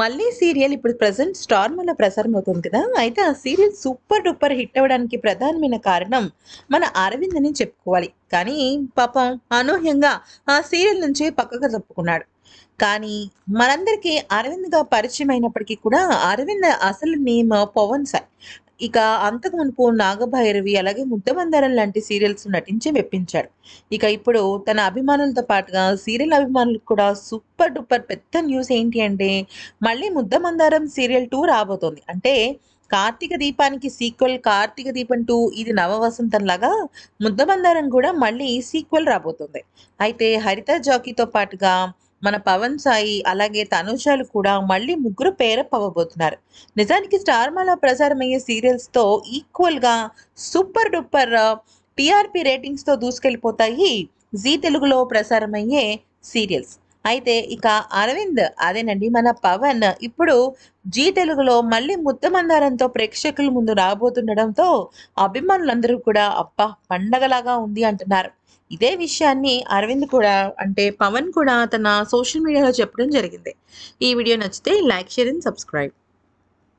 మళ్ళీ సీరియల్ ఇప్పుడు ప్రజెంట్ స్టార్మలో ప్రసారం అవుతుంది కదా అయితే ఆ సీరియల్ సూపర్ డూపర్ హిట్ అవ్వడానికి ప్రధానమైన కారణం మన అరవింద్ అని చెప్పుకోవాలి కానీ పాపం అనూహ్యంగా ఆ సీరియల్ నుంచి పక్కకు తప్పుకున్నాడు కానీ మనందరికీ అరవింద్గా పరిచయం అయినప్పటికీ కూడా అరవింద్ అసలు నేమ్ పవన్ సార్ ఇక అంతకు మునుపు నాగభైరవి అలాగే ముద్దమందరం లాంటి సీరియల్స్ నటించి మెప్పించాడు ఇక ఇప్పుడు తన అభిమానులతో పాటుగా సీరియల్ అభిమానులకు కూడా సూపర్ డూపర్ పెద్ద న్యూస్ ఏంటి అంటే మళ్ళీ ముద్దమందరం సీరియల్ టూ రాబోతోంది అంటే కార్తీక దీపానికి సీక్వెల్ కార్తీక దీపం టూ ఇది నవవసంతంలాగా ముద్దబందారం కూడా మళ్ళీ సీక్వెల్ రాబోతుంది అయితే హరిత జాకీతో పాటుగా మన పవన్ సాయి అలాగే తనుషాలు కూడా మళ్ళీ ముగ్గురు పేరప్ అవ్వబోతున్నారు నిజానికి స్టార్ మాలో ప్రసారమయ్యే సీరియల్స్తో ఈక్వల్గా సూపర్ డూపర్ టీఆర్పీ రేటింగ్స్తో దూసుకెళ్ళిపోతాయి జీ తెలుగులో ప్రసారమయ్యే సీరియల్స్ అయితే ఇక అరవింద్ అదేనండి మన పవన్ ఇప్పుడు జీ తెలుగులో మళ్ళీ ముద్దమందారంతో ప్రేక్షకుల ముందు రాబోతుండడంతో అభిమానులందరూ కూడా అప్ప పండగలాగా ఉంది అంటున్నారు ఇదే విషయాన్ని అరవింద్ కూడా అంటే పవన్ కూడా తన సోషల్ మీడియాలో చెప్పడం జరిగింది ఈ వీడియో నచ్చితే లైక్ షేర్ అండ్ సబ్స్క్రైబ్